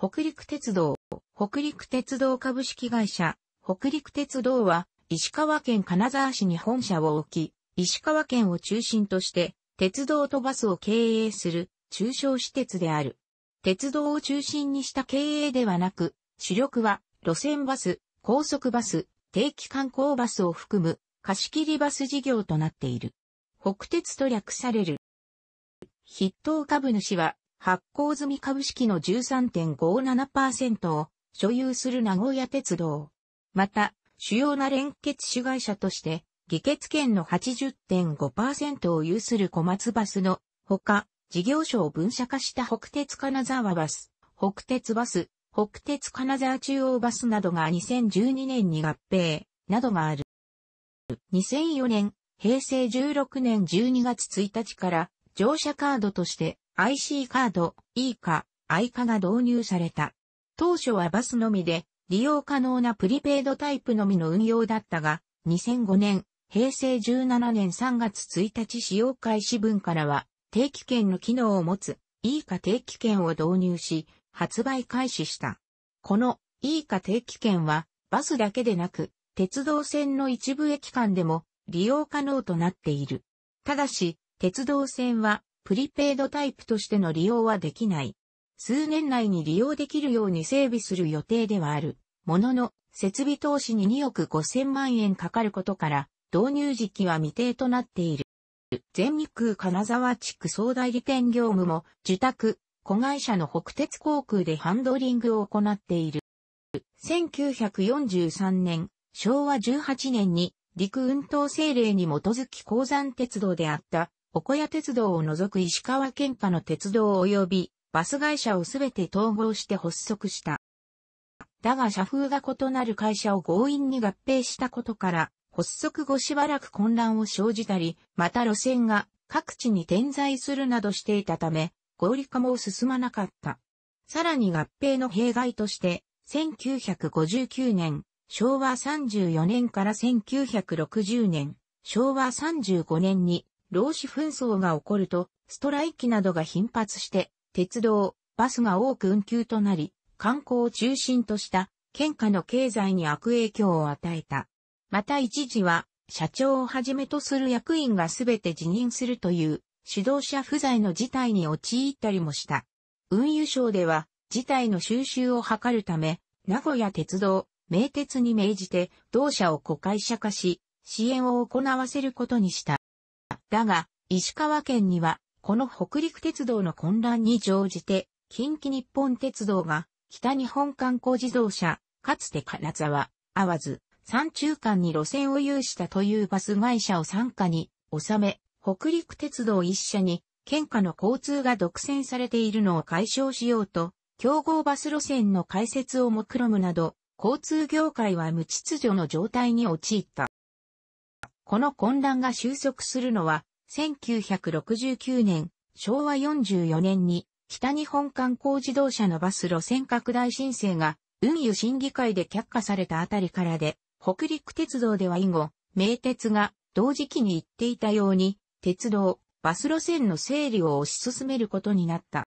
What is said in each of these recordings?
北陸鉄道、北陸鉄道株式会社、北陸鉄道は、石川県金沢市に本社を置き、石川県を中心として、鉄道とバスを経営する、中小私鉄である。鉄道を中心にした経営ではなく、主力は、路線バス、高速バス、定期観光バスを含む、貸し切りバス事業となっている。北鉄と略される。筆頭株主は、発行済み株式の13.57%を所有する名古屋鉄道。また、主要な連結主会社として、議決権の80.5%を有する小松バスのほか、事業所を分社化した北鉄金沢バス、北鉄バス、北鉄金沢中央バスなどが2012年に合併、などがある。2004年、平成16年12月1日から乗車カードとして IC カード、E か、I かが導入された。当初はバスのみで、利用可能なプリペイドタイプのみの運用だったが、2005年、平成17年3月1日使用開始分からは、定期券の機能を持つ、E か定期券を導入し、発売開始した。この E か定期券は、バスだけでなく、鉄道線の一部駅間でも利用可能となっている。ただし、鉄道線はプリペイドタイプとしての利用はできない。数年内に利用できるように整備する予定ではある。ものの、設備投資に2億5000万円かかることから、導入時期は未定となっている。全日空金沢地区総代理店業務も、受託、子会社の北鉄航空でハンドリングを行っている。1943年、昭和18年に陸運動制令に基づき鉱山鉄道であったおこや鉄道を除く石川県下の鉄道及びバス会社をすべて統合して発足した。だが社風が異なる会社を強引に合併したことから、発足後しばらく混乱を生じたり、また路線が各地に点在するなどしていたため、合理化も進まなかった。さらに合併の弊害として、1959年、昭和34年から1960年、昭和35年に労使紛争が起こると、ストライキなどが頻発して、鉄道、バスが多く運休となり、観光を中心とした県下の経済に悪影響を与えた。また一時は、社長をはじめとする役員がすべて辞任するという指導者不在の事態に陥ったりもした。運輸省では事態の収集を図るため、名古屋鉄道、名鉄に命じて同社を子会社化し、支援を行わせることにした。だが、石川県には、この北陸鉄道の混乱に乗じて、近畿日本鉄道が、北日本観光自動車、かつて金沢、わ津、山中間に路線を有したというバス会社を参加に収め、北陸鉄道一社に、県下の交通が独占されているのを解消しようと、競合バス路線の開設を目論むなど、交通業界は無秩序の状態に陥った。この混乱が収束するのは、1969年、昭和44年に、北日本観光自動車のバス路線拡大申請が、運輸審議会で却下されたあたりからで、北陸鉄道では以後、名鉄が同時期に言っていたように、鉄道、バス路線の整理を推し進めることになった。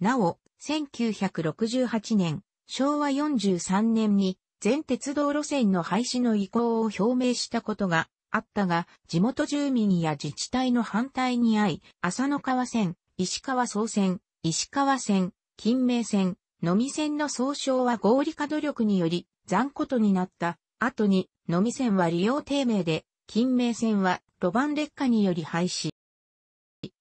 なお、1968年、昭和43年に全鉄道路線の廃止の意向を表明したことがあったが、地元住民や自治体の反対に遭い、浅野川線、石川総線、石川線、金明線、のみ線の総称は合理化努力により残古とになった後に、のみ線は利用低迷で、金明線は路盤劣化により廃止。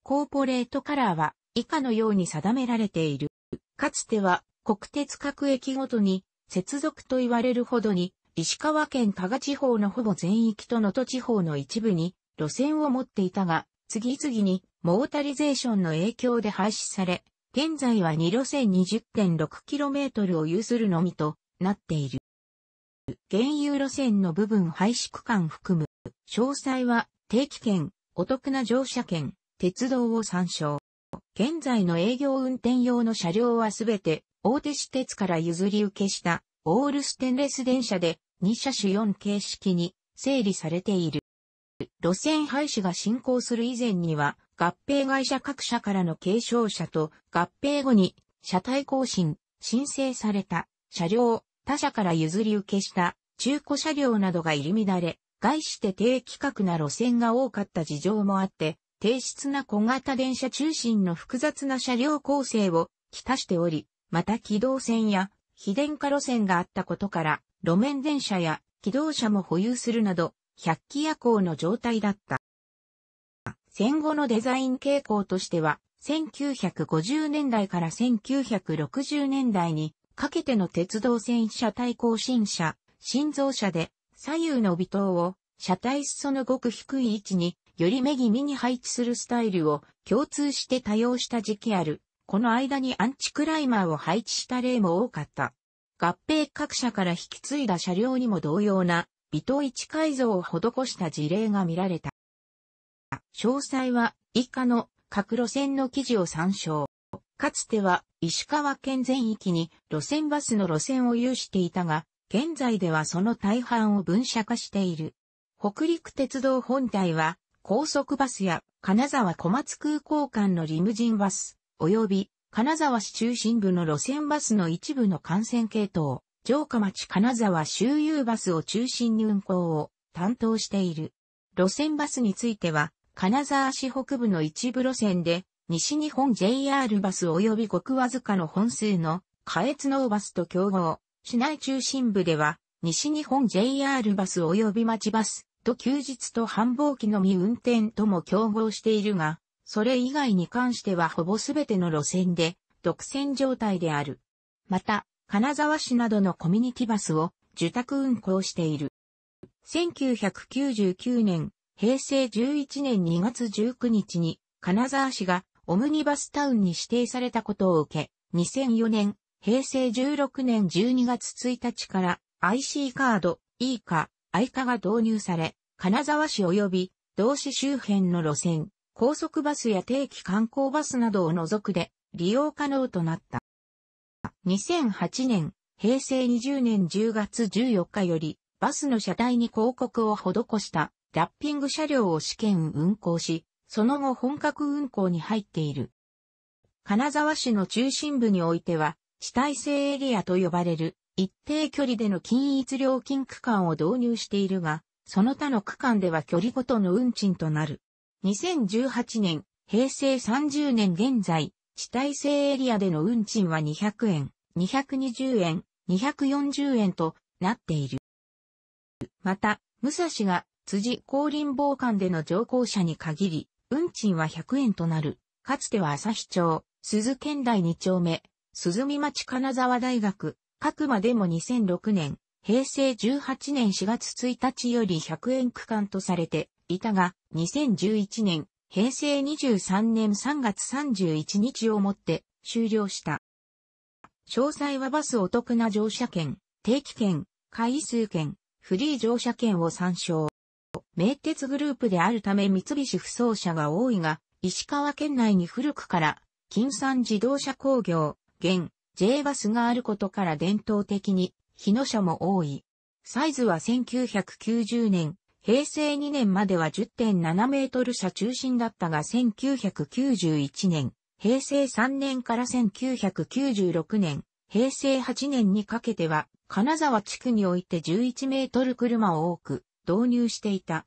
コーポレートカラーは以下のように定められている。かつては国鉄各駅ごとに接続と言われるほどに、石川県加賀地方のほぼ全域と能登地方の一部に路線を持っていたが、次々にモータリゼーションの影響で廃止され、現在は2路線 20.6km を有するのみとなっている。原油路線の部分廃止区間含む、詳細は定期券、お得な乗車券、鉄道を参照。現在の営業運転用の車両はすべて大手私鉄から譲り受けしたオールステンレス電車で2車種4形式に整理されている。路線廃止が進行する以前には合併会社各社からの継承者と合併後に車体更新、申請された車両、他社から譲り受けした中古車両などが入り乱れ、外して低規格な路線が多かった事情もあって、低質な小型電車中心の複雑な車両構成をきたしており、また機動線や非電化路線があったことから、路面電車や機動車も保有するなど、百機夜行の状態だった。戦後のデザイン傾向としては、1950年代から1960年代にかけての鉄道線車体更新車、新造車で左右の尾灯を車体裾のごく低い位置により目気味に配置するスタイルを共通して多用した時期あるこの間にアンチクライマーを配置した例も多かった。合併各社から引き継いだ車両にも同様な、微糖一改造を施した事例が見られた。詳細は以下の各路線の記事を参照。かつては石川県全域に路線バスの路線を有していたが、現在ではその大半を分社化している。北陸鉄道本体は高速バスや金沢小松空港間のリムジンバス、及び金沢市中心部の路線バスの一部の幹線系統、城下町金沢周遊バスを中心に運行を担当している。路線バスについては、金沢市北部の一部路線で、西日本 JR バス及びごくわずかの本数の下越能バスと競合、市内中心部では、西日本 JR バス及び町バスと休日と繁忙期のみ運転とも競合しているが、それ以外に関してはほぼすべての路線で独占状態である。また、金沢市などのコミュニティバスを受託運行している。1999年、平成11年2月19日に、金沢市がオムニバスタウンに指定されたことを受け、2004年、平成16年12月1日から IC カード、E カ、I カが導入され、金沢市及び同市周辺の路線、高速バスや定期観光バスなどを除くで利用可能となった。2008年、平成20年10月14日より、バスの車体に広告を施したラッピング車両を試験運行し、その後本格運行に入っている。金沢市の中心部においては、地帯性エリアと呼ばれる一定距離での均一料金区間を導入しているが、その他の区間では距離ごとの運賃となる。2018年、平成30年現在、地帯性エリアでの運賃は200円、220円、240円となっている。また、武蔵が辻降臨防寒での乗降者に限り、運賃は100円となる。かつては朝日町、鈴県内2丁目、鈴見町金沢大学、各馬でも2006年、平成18年4月1日より100円区間とされて、いたが、2011年、平成23年3月31日をもって終了した。詳細はバスお得な乗車券、定期券、回数券、フリー乗車券を参照。名鉄グループであるため三菱不走者が多いが、石川県内に古くから、金山自動車工業、現、J バスがあることから伝統的に、日野車も多い。サイズは1990年、平成2年までは10.7メートル車中心だったが1991年、平成3年から1996年、平成8年にかけては、金沢地区において11メートル車を多く導入していた。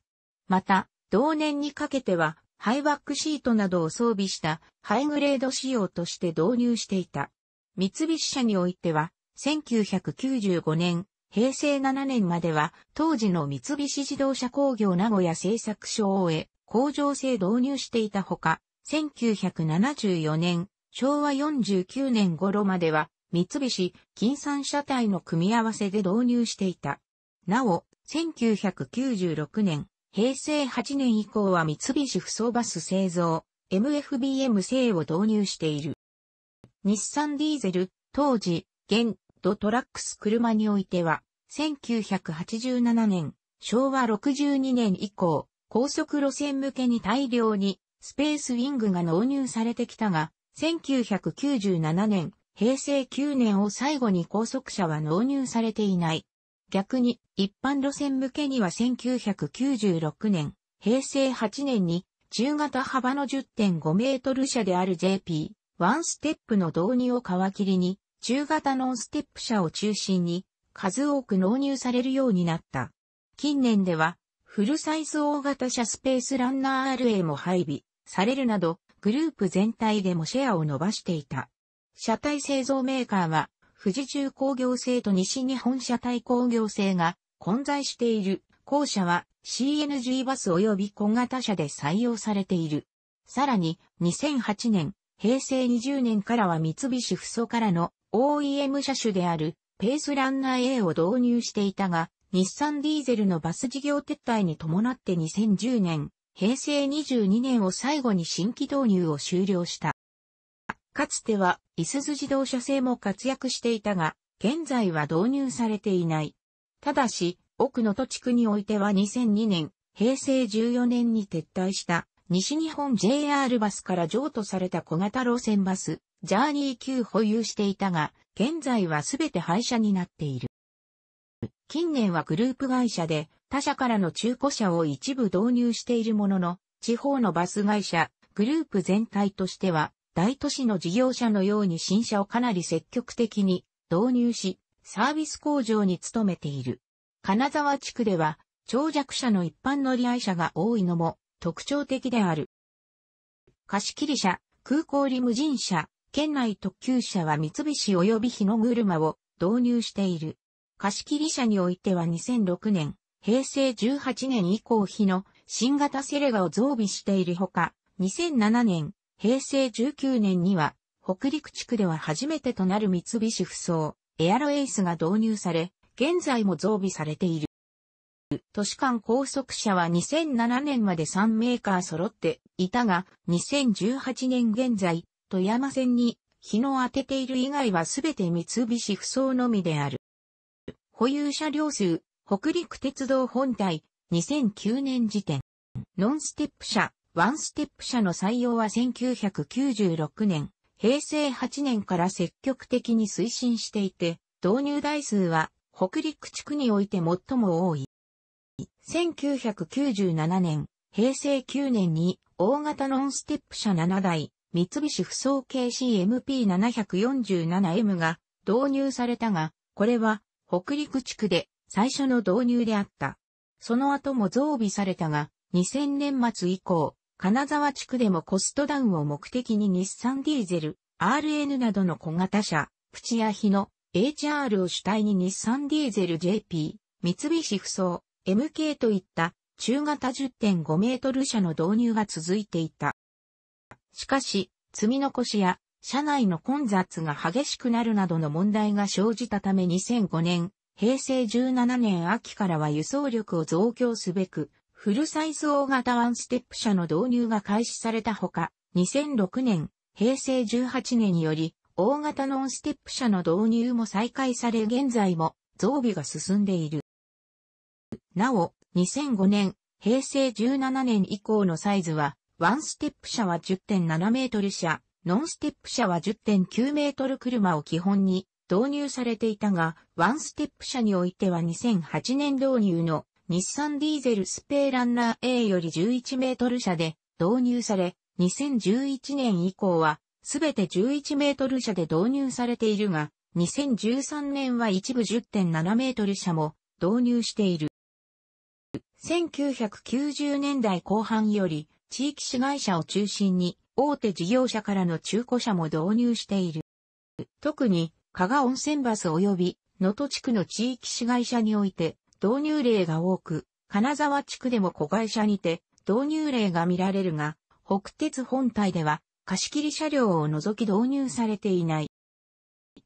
また、同年にかけては、ハイバックシートなどを装備したハイグレード仕様として導入していた。三菱車においては、1995年、平成7年までは、当時の三菱自動車工業名古屋製作所を終え、工場制導入していたほか、1974年、昭和49年頃までは、三菱、金山車体の組み合わせで導入していた。なお、1996年、平成8年以降は三菱不走バス製造、MFBM 製を導入している。日産ディーゼル、当時、現ドトラックス車においては、1987年、昭和62年以降、高速路線向けに大量にスペースウィングが納入されてきたが、1997年、平成9年を最後に高速車は納入されていない。逆に、一般路線向けには1996年、平成8年に、中型幅の10.5メートル車である JP、ワンステップの導入を皮切りに、中型ノンステップ車を中心に数多く納入されるようになった。近年では、フルサイズ大型車スペースランナー RA も配備されるなど、グループ全体でもシェアを伸ばしていた。車体製造メーカーは、富士重工業製と西日本車体工業製が混在している。後者は CNG バス及び小型車で採用されている。さらに、2008年、平成20年からは三菱不ソからの OEM 車種であるペースランナー A を導入していたが、日産ディーゼルのバス事業撤退に伴って2010年、平成22年を最後に新規導入を終了した。かつては、イスズ自動車製も活躍していたが、現在は導入されていない。ただし、奥の都地区においては2002年、平成14年に撤退した西日本 JR バスから譲渡された小型路線バス、ジャーニー級保有していたが、現在はすべて廃車になっている。近年はグループ会社で他社からの中古車を一部導入しているものの、地方のバス会社、グループ全体としては、大都市の事業者のように新車をかなり積極的に導入し、サービス工場に努めている。金沢地区では、長弱車の一般乗り合い車が多いのも、特徴的である。貸切車、空港リムジン車、県内特急車は三菱及び日の車を導入している。貸切車においては2006年、平成18年以降日の新型セレガを増備しているほか、2007年、平成19年には、北陸地区では初めてとなる三菱不装、エアロエイスが導入され、現在も増備されている。都市間高速車は2007年まで3メーカー揃っていたが、2018年現在、富山線に日の当てている以外はすべて三菱不走のみである。保有車両数、北陸鉄道本体、2009年時点。ノンステップ車、ワンステップ車の採用は1996年、平成8年から積極的に推進していて、導入台数は北陸地区において最も多い。1997年、平成9年に大型ノンステップ車7台、三菱不走系 CMP747M が導入されたが、これは北陸地区で最初の導入であった。その後も増備されたが、2000年末以降、金沢地区でもコストダウンを目的に日産ディーゼル、RN などの小型車、プチヤヒの HR を主体に日産ディーゼル JP、三菱不走、MK といった中型10.5メートル車の導入が続いていた。しかし、積み残しや車内の混雑が激しくなるなどの問題が生じたため2005年、平成17年秋からは輸送力を増強すべく、フルサイズ大型ワンステップ車の導入が開始されたほか、2006年、平成18年により、大型ノンステップ車の導入も再開され現在も増備が進んでいる。なお、2005年、平成17年以降のサイズは、ワンステップ車は10.7メートル車、ノンステップ車は10.9メートル車を基本に導入されていたが、ワンステップ車においては2008年導入の日産ディーゼルスペーランナー A より11メートル車で導入され、2011年以降はすべて11メートル車で導入されているが、2013年は一部10.7メートル車も導入している。1990年代後半より地域市街車を中心に大手事業者からの中古車も導入している。特に加賀温泉バス及び能登地区の地域市街車において導入例が多く、金沢地区でも子会社にて導入例が見られるが、北鉄本体では貸切車両を除き導入されていない。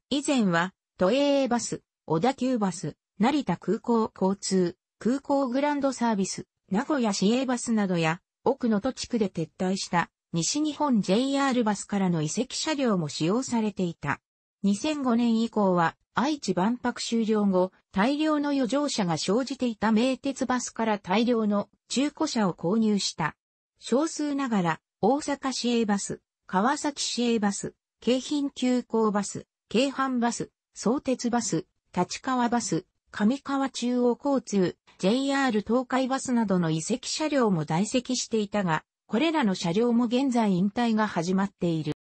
以前は、都営バス、小田急バス、成田空港交通、空港グランドサービス、名古屋市営バスなどや、奥の都地区で撤退した西日本 JR バスからの移籍車両も使用されていた。2005年以降は愛知万博終了後、大量の余剰車が生じていた名鉄バスから大量の中古車を購入した。少数ながら、大阪市営バス、川崎市営バス、京浜急行バス、京阪バス、相鉄バス、立川バス、上川中央交通、JR 東海バスなどの遺跡車両も在籍していたが、これらの車両も現在引退が始まっている。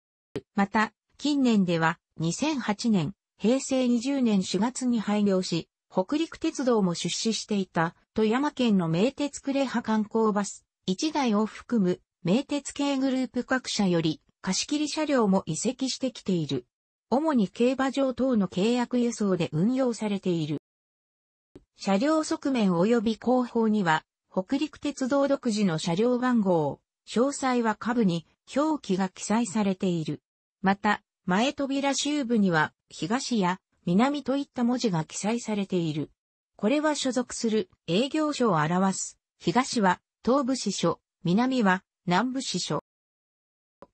また、近年では2008年、平成20年4月に廃業し、北陸鉄道も出資していた富山県の名鉄クレハ観光バス1台を含む名鉄系グループ各社より貸し切り車両も移籍してきている。主に競馬場等の契約輸送で運用されている。車両側面及び後方には、北陸鉄道独自の車両番号、詳細は下部に表記が記載されている。また、前扉周部には、東や南といった文字が記載されている。これは所属する営業所を表す。東は東部支所、南は南部支所。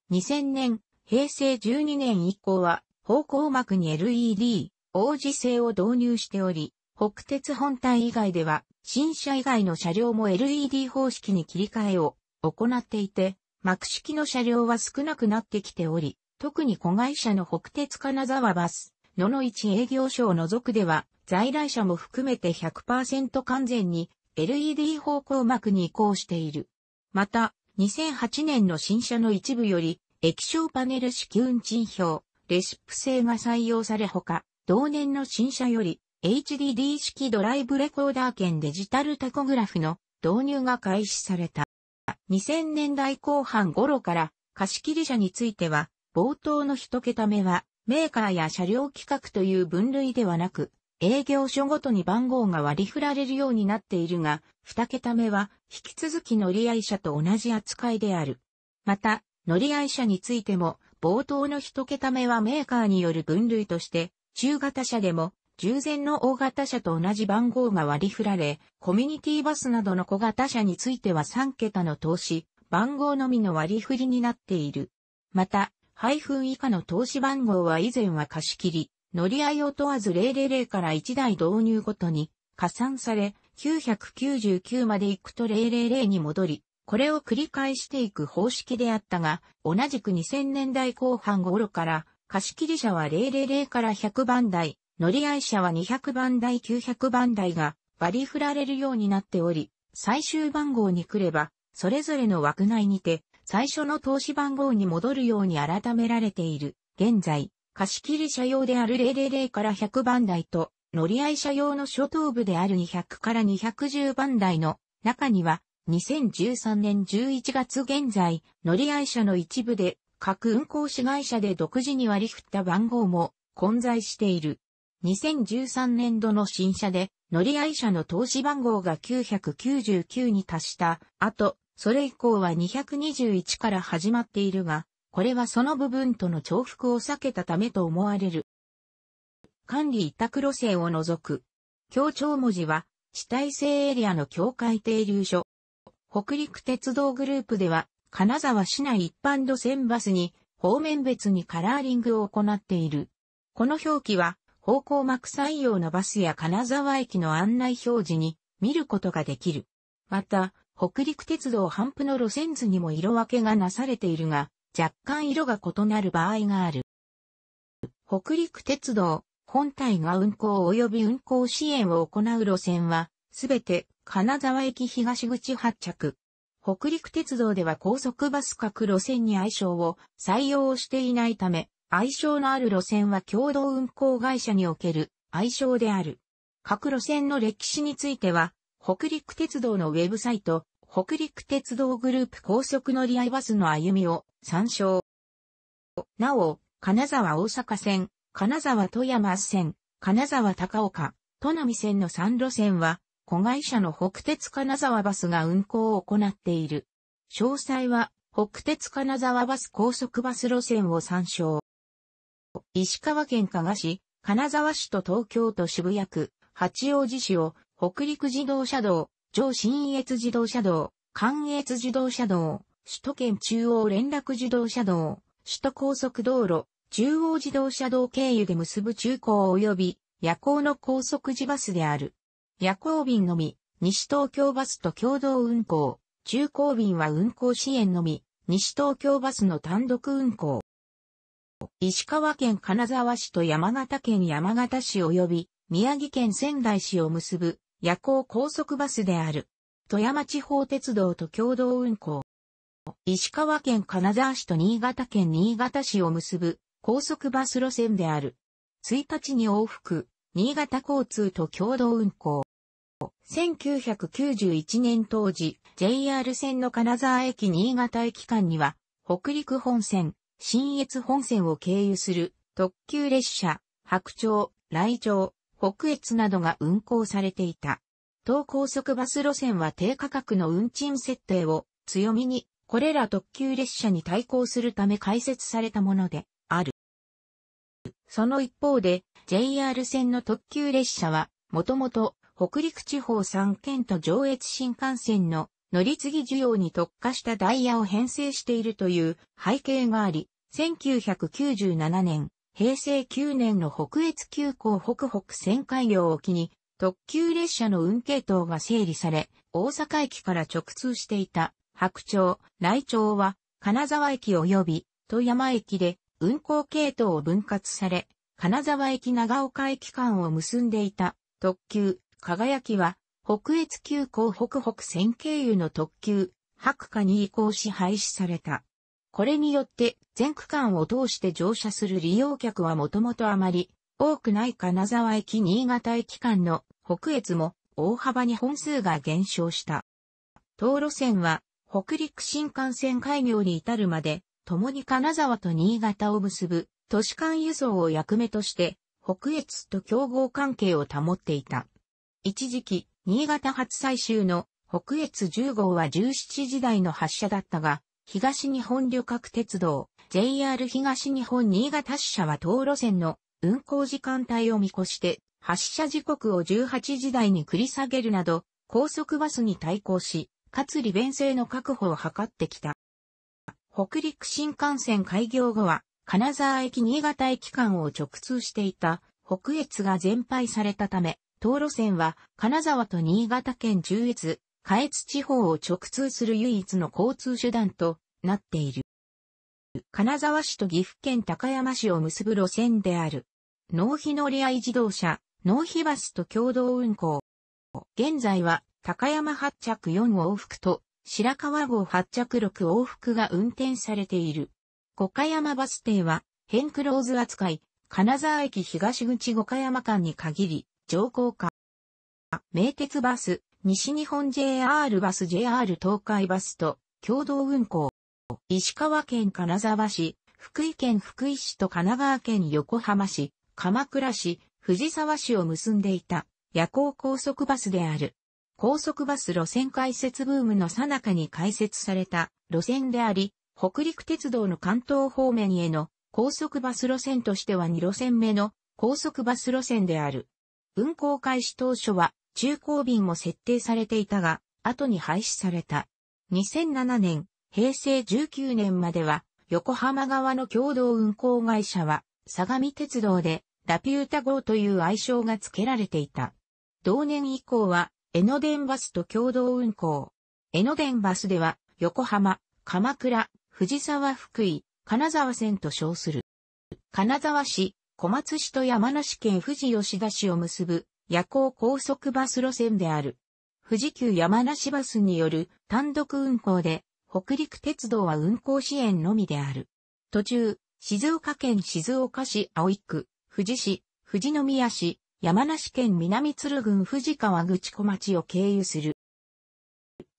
2000年、平成12年以降は、方向幕に LED、王子製を導入しており、北鉄本体以外では、新車以外の車両も LED 方式に切り替えを行っていて、幕式の車両は少なくなってきており、特に子会社の北鉄金沢バス、野の市営業所を除くでは、在来車も含めて100%完全に LED 方向幕に移行している。また、2008年の新車の一部より、液晶パネル式運賃表、レシップ製が採用されほか、同年の新車より、HDD 式ドライブレコーダー兼デジタルタコグラフの導入が開始された。2000年代後半頃から貸切車については、冒頭の一桁目は、メーカーや車両規格という分類ではなく、営業所ごとに番号が割り振られるようになっているが、二桁目は引き続き乗り合い車と同じ扱いである。また、乗り合い車についても、冒頭の一桁目はメーカーによる分類として、中型車でも従前の大型車と同じ番号が割り振られ、コミュニティバスなどの小型車については3桁の投資、番号のみの割り振りになっている。また、配分以下の投資番号は以前は貸し切り、乗り合いを問わず000から1台導入ごとに加算され、999まで行くと000に戻り、これを繰り返していく方式であったが、同じく2000年代後半頃から、貸し切り車は000から100番台、乗り合い車は200番台900番台が割り振られるようになっており、最終番号に来れば、それぞれの枠内にて、最初の投資番号に戻るように改められている。現在、貸切車用である000から100番台と、乗り合い車用の初等部である200から210番台の中には、2013年11月現在、乗り合い車の一部で、各運行子会社で独自に割り振った番号も混在している。2013年度の新車で、乗り合い車の投資番号が999に達した後、それ以降は221から始まっているが、これはその部分との重複を避けたためと思われる。管理委託路線を除く。協調文字は、地帯性エリアの境界停留所。北陸鉄道グループでは、金沢市内一般路線バスに、方面別にカラーリングを行っている。この表記は、方向幕採用のバスや金沢駅の案内表示に見ることができる。また、北陸鉄道半布の路線図にも色分けがなされているが、若干色が異なる場合がある。北陸鉄道本体が運行及び運行支援を行う路線は、すべて金沢駅東口発着。北陸鉄道では高速バス各路線に愛称を採用していないため、愛称のある路線は共同運行会社における愛称である。各路線の歴史については、北陸鉄道のウェブサイト、北陸鉄道グループ高速乗り合いバスの歩みを参照。なお、金沢大阪線、金沢富山線、金沢高岡、都波線の3路線は、子会社の北鉄金沢バスが運行を行っている。詳細は、北鉄金沢バス高速バス路線を参照。石川県加賀市、金沢市と東京都渋谷区、八王子市を、北陸自動車道、上信越自動車道、関越自動車道、首都圏中央連絡自動車道、首都高速道路、中央自動車道経由で結ぶ中高及び夜行の高速自バスである。夜行便のみ、西東京バスと共同運行、中高便は運行支援のみ、西東京バスの単独運行。石川県金沢市と山形県山形市及び宮城県仙台市を結ぶ夜行高速バスである。富山地方鉄道と共同運行。石川県金沢市と新潟県新潟市を結ぶ高速バス路線である。1日に往復、新潟交通と共同運行。1991年当時、JR 線の金沢駅新潟駅間には、北陸本線、新越本線を経由する特急列車、白鳥、来鳥、北越などが運行されていた。東高速バス路線は低価格の運賃設定を強みに、これら特急列車に対抗するため開設されたものである。その一方で、JR 線の特急列車は、もともと北陸地方3県と上越新幹線の乗り継ぎ需要に特化したダイヤを編成しているという背景があり、1997年、平成9年の北越急行北北線開業を機に、特急列車の運系統が整理され、大阪駅から直通していた白鳥、内鳥は、金沢駅及び富山駅で運行系統を分割され、金沢駅長岡駅間を結んでいた特急、輝きは、北越急行北北線経由の特急、白化に移行し廃止された。これによって全区間を通して乗車する利用客はもともとあまり多くない金沢駅新潟駅間の北越も大幅に本数が減少した。道路線は北陸新幹線開業に至るまで共に金沢と新潟を結ぶ都市間輸送を役目として北越と競合関係を保っていた。一時期、新潟発最終の北越10号は17時台の発車だったが、東日本旅客鉄道、JR 東日本新潟支社は道路線の運行時間帯を見越して、発車時刻を18時台に繰り下げるなど、高速バスに対抗し、かつ利便性の確保を図ってきた。北陸新幹線開業後は、金沢駅新潟駅間を直通していた北越が全廃されたため、道路線は金沢と新潟県中越、下越地方を直通する唯一の交通手段となっている。金沢市と岐阜県高山市を結ぶ路線である。納費乗り合い自動車、納費バスと共同運行。現在は高山発着4往復と白川号発着6往復が運転されている。五箇山バス停は変クローズ扱い、金沢駅東口五箇山間に限り乗降可。名鉄バス、西日本 JR バス JR 東海バスと共同運行。石川県金沢市、福井県福井市と神奈川県横浜市、鎌倉市、藤沢市を結んでいた夜行高速バスである。高速バス路線開設ブームの最中に開設された路線であり、北陸鉄道の関東方面への高速バス路線としては2路線目の高速バス路線である。運行開始当初は中高便も設定されていたが、後に廃止された。2007年、平成19年までは、横浜側の共同運行会社は、相模鉄道で、ラピュータ号という愛称が付けられていた。同年以降は、江ノ電バスと共同運行。江ノ電バスでは、横浜、鎌倉、藤沢福井、金沢線と称する。金沢市、小松市と山梨県富士吉田市を結ぶ夜行高速バス路線である。富士急山梨バスによる単独運行で、北陸鉄道は運行支援のみである。途中、静岡県静岡市葵区、富士市、富士宮市、山梨県南鶴郡富士川口小町を経由する。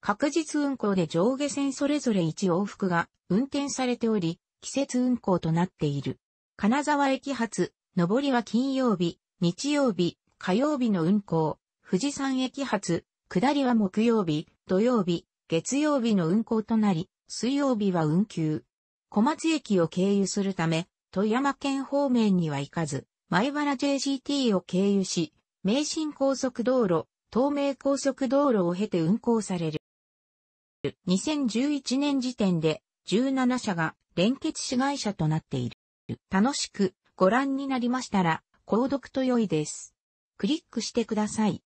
確実運行で上下線それぞれ1往復が運転されており、季節運行となっている。金沢駅発、上りは金曜日、日曜日、火曜日の運行、富士山駅発、下りは木曜日、土曜日、月曜日の運行となり、水曜日は運休。小松駅を経由するため、富山県方面には行かず、前原 j c t を経由し、名神高速道路、東名高速道路を経て運行される。2011年時点で17社が連結市会社となっている。楽しくご覧になりましたら、購読と良いです。クリックしてください。